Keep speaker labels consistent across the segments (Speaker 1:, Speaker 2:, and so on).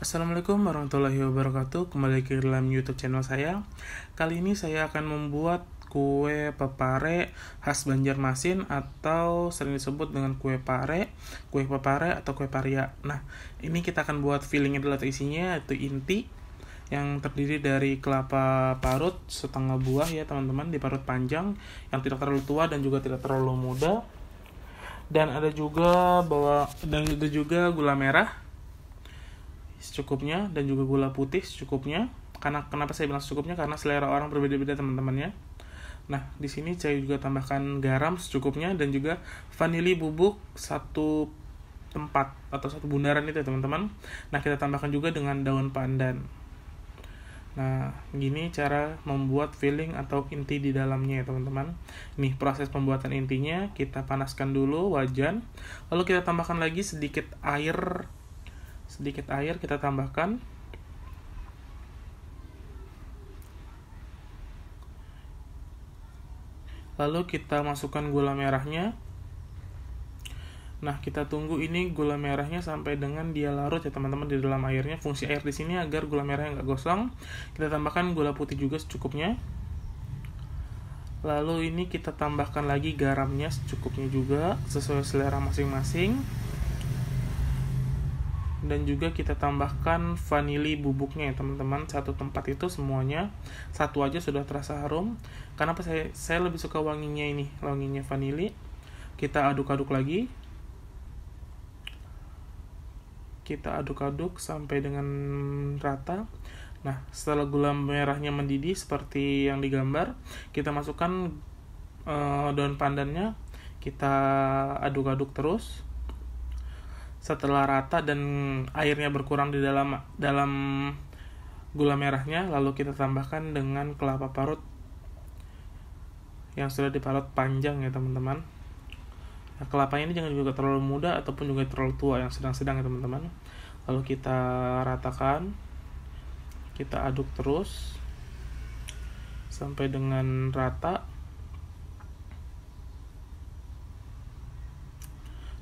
Speaker 1: Assalamualaikum warahmatullahi wabarakatuh Kembali lagi dalam youtube channel saya Kali ini saya akan membuat kue pepare khas Banjarmasin atau sering disebut dengan kue pare, kue pepare atau kue paria. Nah, ini kita akan buat fillingnya dulu atau isinya yaitu inti yang terdiri dari kelapa parut setengah buah ya teman-teman diparut panjang yang tidak terlalu tua dan juga tidak terlalu muda dan ada juga bawa dan itu juga gula merah secukupnya dan juga gula putih secukupnya karena kenapa saya bilang secukupnya karena selera orang berbeda-beda teman-temannya nah di sini saya juga tambahkan garam secukupnya dan juga vanili bubuk satu tempat atau satu bundaran itu ya teman-teman nah kita tambahkan juga dengan daun pandan Nah, gini cara membuat filling atau inti di dalamnya ya teman-teman. Nih proses pembuatan intinya kita panaskan dulu wajan, lalu kita tambahkan lagi sedikit air sedikit air kita tambahkan lalu kita masukkan gula merahnya Nah, kita tunggu ini gula merahnya sampai dengan dia larut ya teman-teman di dalam airnya. Fungsi air di sini agar gula merahnya nggak gosong. Kita tambahkan gula putih juga secukupnya. Lalu ini kita tambahkan lagi garamnya secukupnya juga sesuai selera masing-masing dan juga kita tambahkan vanili bubuknya ya teman-teman satu tempat itu semuanya satu aja sudah terasa harum karena apa saya saya lebih suka wanginya ini wanginya vanili kita aduk-aduk lagi kita aduk-aduk sampai dengan rata nah setelah gula merahnya mendidih seperti yang digambar kita masukkan uh, daun pandannya kita aduk-aduk terus setelah rata dan airnya berkurang di dalam dalam gula merahnya lalu kita tambahkan dengan kelapa parut yang sudah diparut panjang ya teman-teman nah, kelapanya ini jangan juga terlalu muda ataupun juga terlalu tua yang sedang-sedang ya teman-teman lalu kita ratakan kita aduk terus sampai dengan rata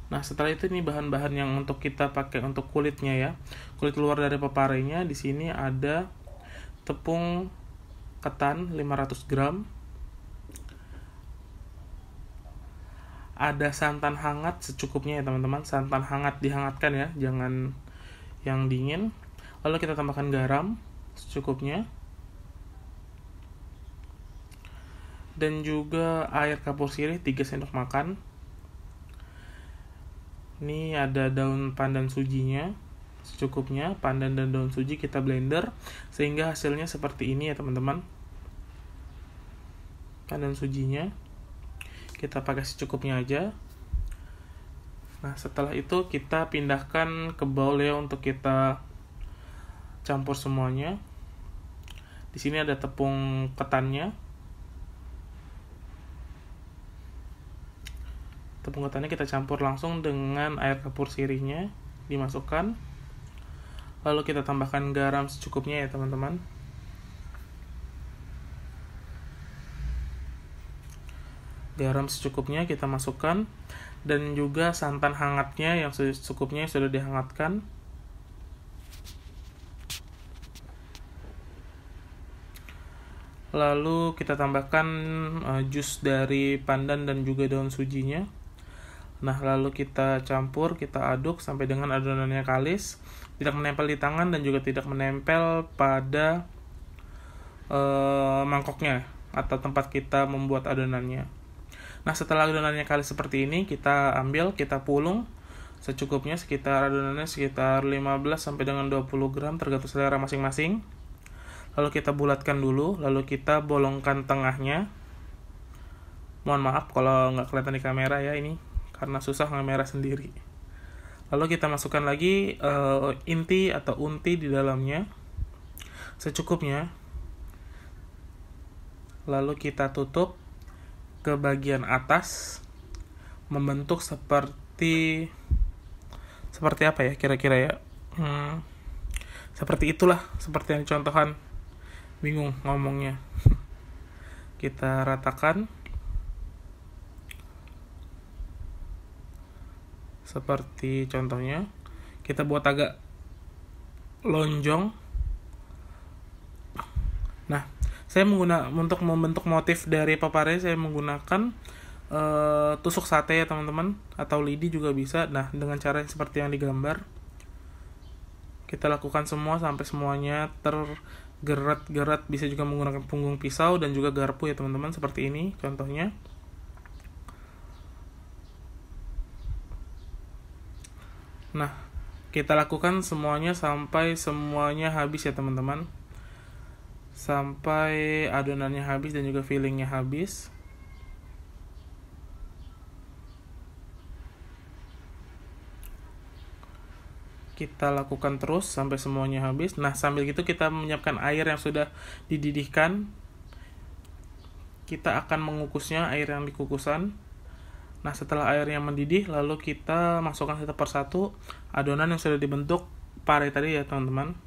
Speaker 1: Nah setelah itu ini bahan-bahan yang untuk kita pakai untuk kulitnya ya. Kulit luar dari peparenya di sini ada tepung ketan 500 gram, ada santan hangat secukupnya ya teman-teman santan hangat dihangatkan ya jangan yang dingin lalu kita tambahkan garam secukupnya dan juga air kapur sirih 3 sendok makan ini ada daun pandan sujinya secukupnya pandan dan daun suji kita blender sehingga hasilnya seperti ini ya teman-teman pandan sujinya kita pakai secukupnya aja nah setelah itu kita pindahkan ke bowl ya untuk kita campur semuanya di sini ada tepung ketannya Tepung ketannya kita campur langsung dengan air kapur sirihnya dimasukkan. Lalu kita tambahkan garam secukupnya ya teman-teman. Garam secukupnya kita masukkan dan juga santan hangatnya yang secukupnya yang sudah dihangatkan. lalu kita tambahkan uh, jus dari pandan dan juga daun sujinya Nah, lalu kita campur, kita aduk sampai dengan adonannya kalis, tidak menempel di tangan dan juga tidak menempel pada uh, mangkoknya atau tempat kita membuat adonannya. Nah, setelah adonannya kalis seperti ini, kita ambil, kita pulung secukupnya sekitar adonannya sekitar 15 sampai dengan 20 gram tergantung selera masing-masing. Lalu kita bulatkan dulu, lalu kita bolongkan tengahnya. Mohon maaf kalau nggak kelihatan di kamera ya ini karena susah ngamera sendiri. Lalu kita masukkan lagi uh, inti atau unti di dalamnya secukupnya. Lalu kita tutup ke bagian atas membentuk seperti seperti apa ya kira-kira ya hmm, seperti itulah seperti yang contohkan bingung ngomongnya kita ratakan seperti contohnya kita buat agak lonjong nah saya menggunakan untuk membentuk motif dari papare saya menggunakan e, tusuk sate ya teman-teman atau lidi juga bisa nah dengan cara yang seperti yang digambar kita lakukan semua sampai semuanya tergeret-geret bisa juga menggunakan punggung pisau dan juga garpu ya teman-teman seperti ini contohnya Nah, kita lakukan semuanya sampai semuanya habis ya teman-teman. Sampai adonannya habis dan juga fillingnya habis. kita lakukan terus sampai semuanya habis. Nah, sambil gitu kita menyiapkan air yang sudah dididihkan. Kita akan mengukusnya air yang dikukusan. Nah, setelah airnya mendidih, lalu kita masukkan satu persatu adonan yang sudah dibentuk pare tadi ya, teman-teman.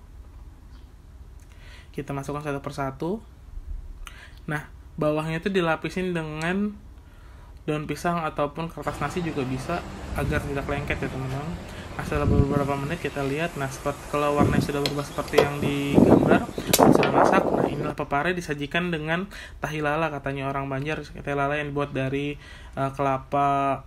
Speaker 1: Kita masukkan satu persatu. Nah, bawahnya itu dilapisin dengan daun pisang ataupun kertas nasi juga bisa agar tidak lengket ya, teman-teman. Nah, setelah beberapa menit kita lihat, nah seperti kalau warnanya sudah berubah seperti yang digambar, sudah Inilah papare disajikan dengan tahi lala katanya orang Banjar. Tahi lala yang dibuat dari uh, kelapa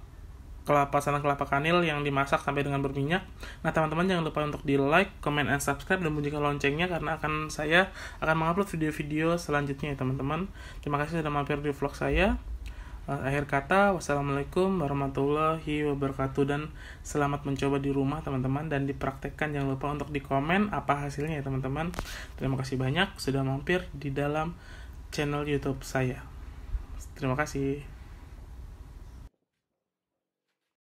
Speaker 1: kelapa sana kelapa kanil yang dimasak sampai dengan berminyak. Nah teman-teman jangan lupa untuk di like, comment, and subscribe dan bunyikan loncengnya karena akan saya akan mengupload video-video selanjutnya ya teman-teman. Terima kasih sudah mampir di vlog saya. Eh, akhir kata wassalamualaikum warahmatullahi wabarakatuh dan selamat mencoba di rumah teman-teman dan dipraktekkan jangan lupa untuk di komen apa hasilnya ya teman-teman terima kasih banyak sudah mampir di dalam channel youtube saya terima kasih